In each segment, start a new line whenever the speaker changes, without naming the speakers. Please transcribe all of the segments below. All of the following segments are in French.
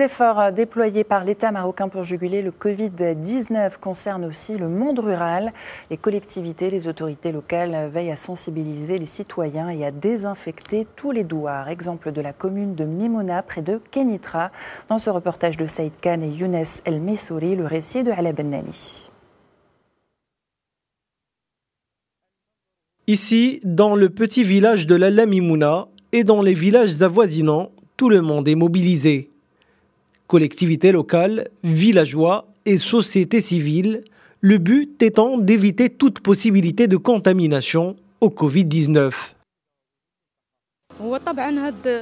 Les efforts euh, déployés par l'État marocain pour juguler le Covid-19 concernent aussi le monde rural. Les collectivités, les autorités locales veillent à sensibiliser les citoyens et à désinfecter tous les douars. Exemple de la commune de Mimona, près de Kenitra. Dans ce reportage de Saïd Khan et Younes El Messouri, le récit de Ben Nani.
Ici, dans le petit village de la et dans les villages avoisinants, tout le monde est mobilisé collectivités locales, villageois et sociétés civile, le but étant d'éviter toute possibilité de contamination au Covid-19.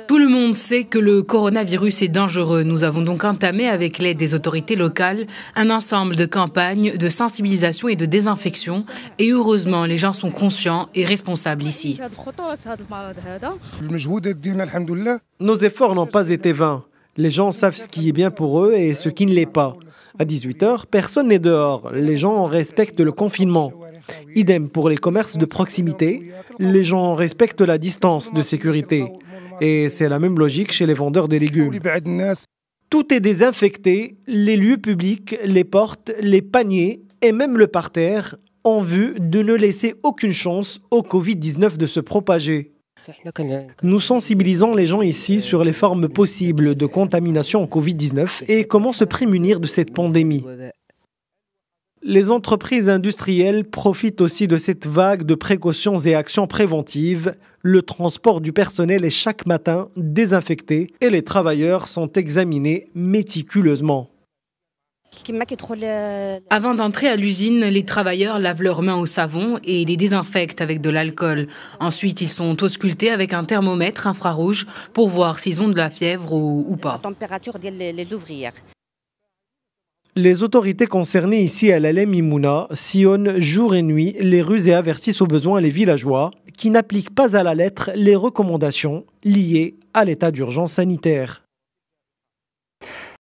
Tout le monde sait que le coronavirus est dangereux. Nous avons donc entamé, avec l'aide des autorités locales, un ensemble de campagnes de sensibilisation et de désinfection. Et heureusement, les gens sont conscients et responsables ici.
Nos efforts n'ont pas été vains. Les gens savent ce qui est bien pour eux et ce qui ne l'est pas. À 18h, personne n'est dehors. Les gens respectent le confinement. Idem pour les commerces de proximité. Les gens respectent la distance de sécurité. Et c'est la même logique chez les vendeurs de légumes. Tout est désinfecté, les lieux publics, les portes, les paniers et même le parterre en vue de ne laisser aucune chance au Covid-19 de se propager. Nous sensibilisons les gens ici sur les formes possibles de contamination au Covid-19 et comment se prémunir de cette pandémie. Les entreprises industrielles profitent aussi de cette vague de précautions et actions préventives. Le transport du personnel est chaque matin désinfecté et les travailleurs sont examinés méticuleusement.
Euh, Avant d'entrer à l'usine, les travailleurs lavent leurs mains au savon et les désinfectent avec de l'alcool. Ensuite, ils sont auscultés avec un thermomètre infrarouge pour voir s'ils ont de la fièvre ou, pas.
Les autorités concernées ici à l'Alem Imuna sillonnent jour et nuit les rues et avertissent aux besoins les villageois qui n'appliquent pas à la lettre les recommandations liées à l'état d'urgence sanitaire.